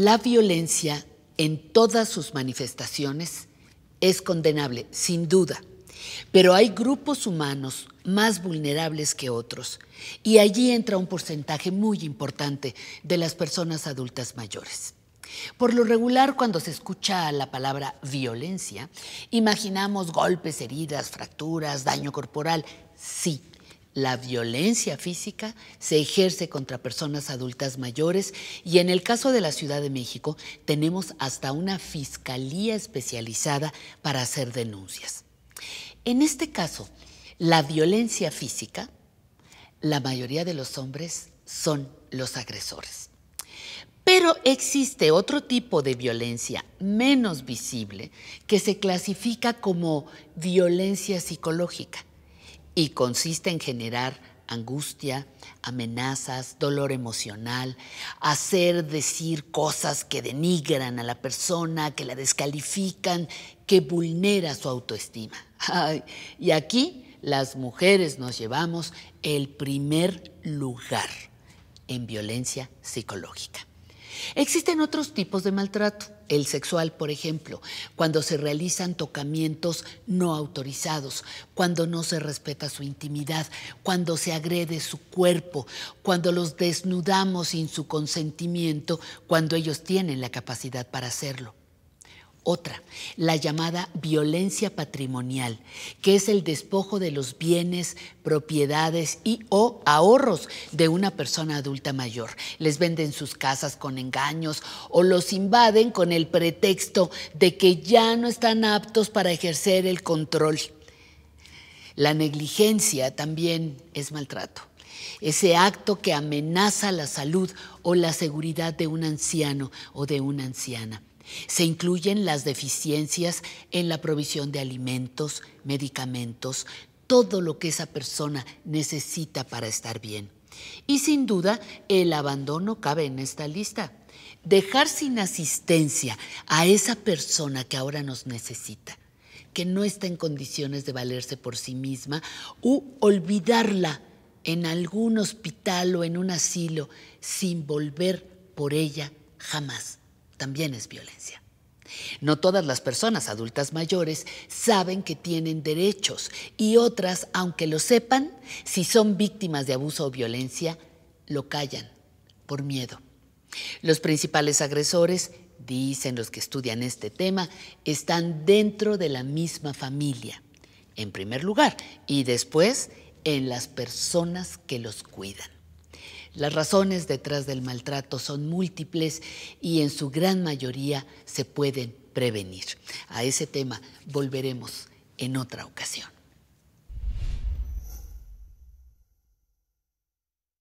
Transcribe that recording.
La violencia en todas sus manifestaciones es condenable, sin duda, pero hay grupos humanos más vulnerables que otros y allí entra un porcentaje muy importante de las personas adultas mayores. Por lo regular, cuando se escucha la palabra violencia, imaginamos golpes, heridas, fracturas, daño corporal. Sí, la violencia física se ejerce contra personas adultas mayores y en el caso de la Ciudad de México tenemos hasta una fiscalía especializada para hacer denuncias. En este caso, la violencia física, la mayoría de los hombres son los agresores. Pero existe otro tipo de violencia menos visible que se clasifica como violencia psicológica y consiste en generar angustia, amenazas, dolor emocional, hacer decir cosas que denigran a la persona, que la descalifican, que vulnera su autoestima. y aquí las mujeres nos llevamos el primer lugar en violencia psicológica. Existen otros tipos de maltrato, el sexual, por ejemplo, cuando se realizan tocamientos no autorizados, cuando no se respeta su intimidad, cuando se agrede su cuerpo, cuando los desnudamos sin su consentimiento, cuando ellos tienen la capacidad para hacerlo otra, la llamada violencia patrimonial, que es el despojo de los bienes, propiedades y o ahorros de una persona adulta mayor. Les venden sus casas con engaños o los invaden con el pretexto de que ya no están aptos para ejercer el control. La negligencia también es maltrato ese acto que amenaza la salud o la seguridad de un anciano o de una anciana. Se incluyen las deficiencias en la provisión de alimentos, medicamentos, todo lo que esa persona necesita para estar bien. Y sin duda, el abandono cabe en esta lista. Dejar sin asistencia a esa persona que ahora nos necesita, que no está en condiciones de valerse por sí misma, u olvidarla en algún hospital o en un asilo sin volver por ella jamás también es violencia. No todas las personas adultas mayores saben que tienen derechos y otras, aunque lo sepan, si son víctimas de abuso o violencia, lo callan por miedo. Los principales agresores, dicen los que estudian este tema, están dentro de la misma familia, en primer lugar, y después en las personas que los cuidan. Las razones detrás del maltrato son múltiples y en su gran mayoría se pueden prevenir. A ese tema volveremos en otra ocasión.